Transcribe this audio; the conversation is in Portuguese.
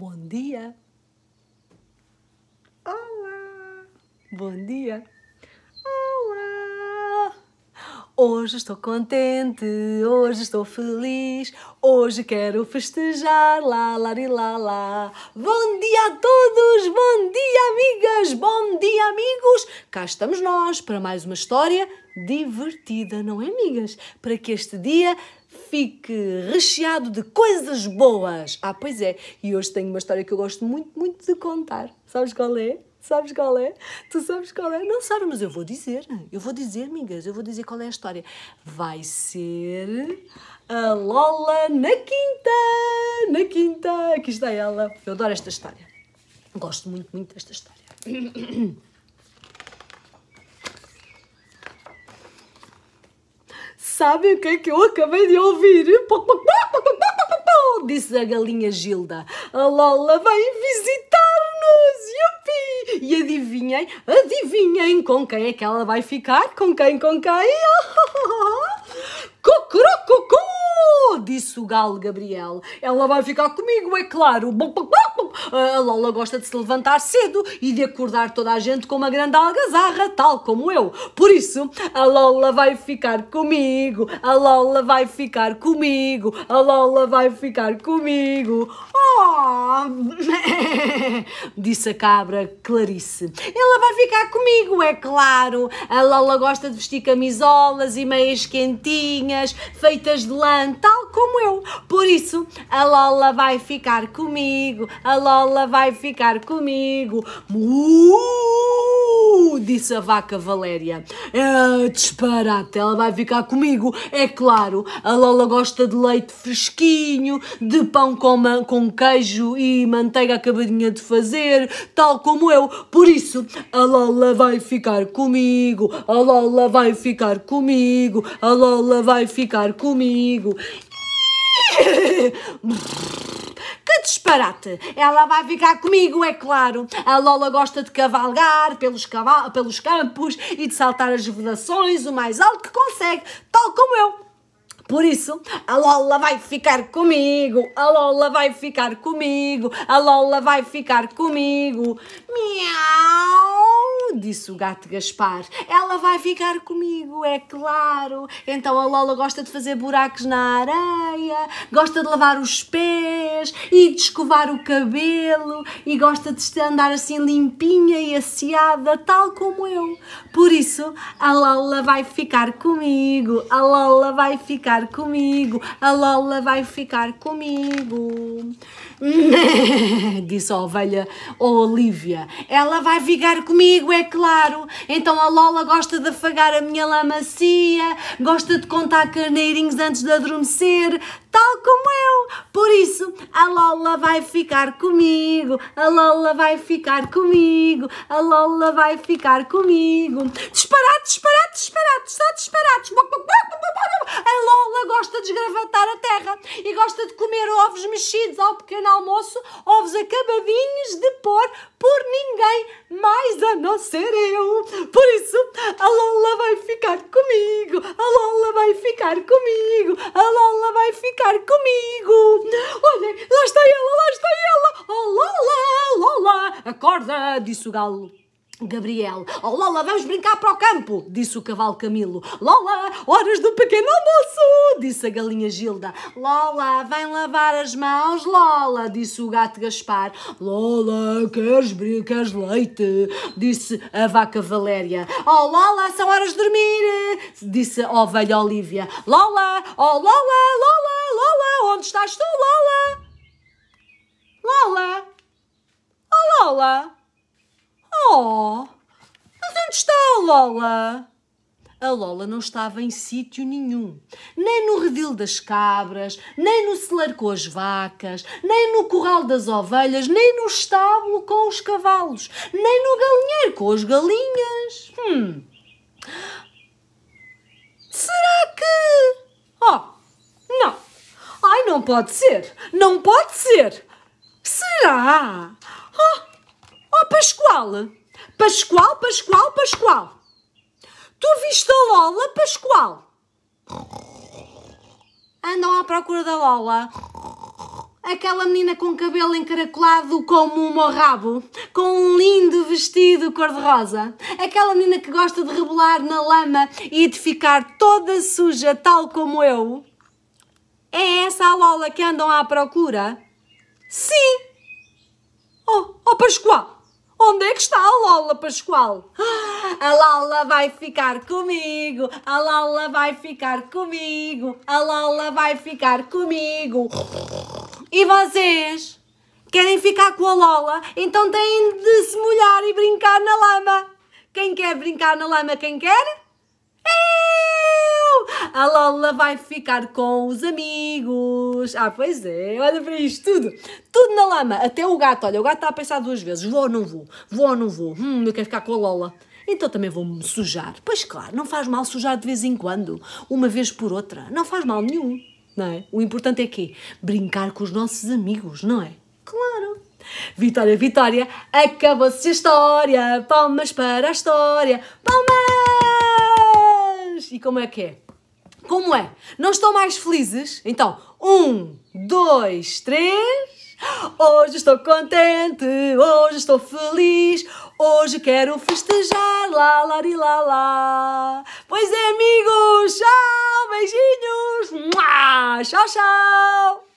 Bom dia. Olá. Bom dia. Olá. Hoje estou contente, hoje estou feliz, hoje quero festejar, lá, lá, lá, lá. Bom dia a todos, bom dia, amigas, bom dia, amigos. Cá estamos nós para mais uma história divertida, não é, amigas? Para que este dia fique recheado de coisas boas. Ah, pois é, e hoje tenho uma história que eu gosto muito, muito de contar. Sabes qual é? Sabes qual é? Tu sabes qual é? Não sabes, mas eu vou dizer. Eu vou dizer, amigas. Eu vou dizer qual é a história. Vai ser a Lola na quinta. Na quinta. Aqui está ela. Eu adoro esta história. Gosto muito, muito desta história. sabem o que é que eu acabei de ouvir? Disse a galinha Gilda. A Lola vem visitar-nos! Yupi! E adivinhem, adivinhem com quem é que ela vai ficar? Com quem, com quem? Cocorococó! Disse o galo Gabriel. Ela vai ficar comigo, é claro. A Lola gosta de se levantar cedo e de acordar toda a gente com uma grande algazarra, tal como eu. Por isso, a Lola vai ficar comigo, a Lola vai ficar comigo, a Lola vai ficar comigo. Oh! Disse a cabra Clarice. Ela vai ficar comigo, é claro. A Lola gosta de vestir camisolas e meias quentinhas, feitas de lã, tal como eu. Por isso, a Lola vai ficar comigo, a Lola bola vai ficar comigo. Uh, disse a vaca Valéria. É disparate, ela vai ficar comigo. É claro, a Lola gosta de leite fresquinho, de pão com, com queijo e manteiga acabadinha de fazer, tal como eu. Por isso, a Lola vai ficar comigo. A Lola vai ficar comigo. A Lola vai ficar comigo. disparate! Ela vai ficar comigo, é claro! A Lola gosta de cavalgar pelos, caval pelos campos e de saltar as vedações o mais alto que consegue, tal como eu! Por isso, a Lola vai ficar comigo, a Lola vai ficar comigo, a Lola vai ficar comigo. Miau! Eu, disse o gato Gaspar. Ela vai ficar comigo, é claro. Então a Lola gosta de fazer buracos na areia, gosta de lavar os pés e de escovar o cabelo e gosta de andar assim limpinha e asseada, tal como eu. Por isso, a Lola vai ficar comigo, a Lola vai ficar comigo, a Lola vai ficar comigo. disse a ovelha ou Olivia. Ela vai ficar comigo, é claro. Então a Lola gosta de afagar a minha lã macia, gosta de contar carneirinhos antes de adormecer, tal como eu. Por isso, a Lola vai ficar comigo, a Lola vai ficar comigo, a Lola vai ficar comigo. Disparados, disparados, disparados, só disparados. A gosta de esgravatar a terra e gosta de comer ovos mexidos ao pequeno almoço, ovos acabadinhos de pôr por ninguém mais a não ser eu. Por isso, a Lola vai ficar comigo, a Lola vai ficar comigo, a Lola vai ficar comigo. Olhem, lá está ela, lá está ela. Oh Lola, Lola, acorda, disse o galo. Gabriel, oh Lola, vamos brincar para o campo, disse o cavalo Camilo. Lola, horas do pequeno almoço, disse a galinha Gilda. Lola, vem lavar as mãos, Lola, disse o gato Gaspar. Lola, queres brincar leite, disse a vaca Valéria. Oh Lola, são horas de dormir, disse a ovelha Olívia. Lola, oh Lola, Lola, Lola, onde estás tu, Lola? Lola, oh Lola. Oh, mas onde está a Lola? A Lola não estava em sítio nenhum, nem no redil das cabras, nem no celeiro com as vacas, nem no curral das ovelhas, nem no estábulo com os cavalos, nem no galinheiro com as galinhas. Hum. Será que. Oh, não! Ai, não pode ser! Não pode ser! Será? Pascoal. Pascoal, Pascoal, Pascoal. Tu viste a Lola, Pascoal? Andam à procura da Lola. Aquela menina com cabelo encaracolado como um morrabo, com um lindo vestido cor-de-rosa. Aquela menina que gosta de rebolar na lama e de ficar toda suja, tal como eu. É essa a Lola que andam à procura? Sim! Oh, oh Pascoal! Onde é que está a Lola Pascoal? A Lola vai ficar comigo, a Lola vai ficar comigo, a Lola vai ficar comigo. E vocês? Querem ficar com a Lola? Então têm de se molhar e brincar na lama. Quem quer brincar na lama, quem quer? a Lola vai ficar com os amigos. Ah, pois é, olha para isto, tudo. Tudo na lama, até o gato. Olha, o gato está a pensar duas vezes, vou ou não vou? Vou ou não vou? Hum, eu quero ficar com a Lola. Então também vou-me sujar. Pois claro, não faz mal sujar de vez em quando, uma vez por outra. Não faz mal nenhum, não é? O importante é quê? Brincar com os nossos amigos, não é? Claro. Vitória, Vitória, acabou-se a história. Palmas para a história. Palmas! E como é que é? Como é? Não estão mais felizes? Então, um, dois, três. Hoje estou contente, hoje estou feliz, hoje quero festejar, lá, lá, lá, lá. Pois é, amigos, tchau, beijinhos, tchau, tchau.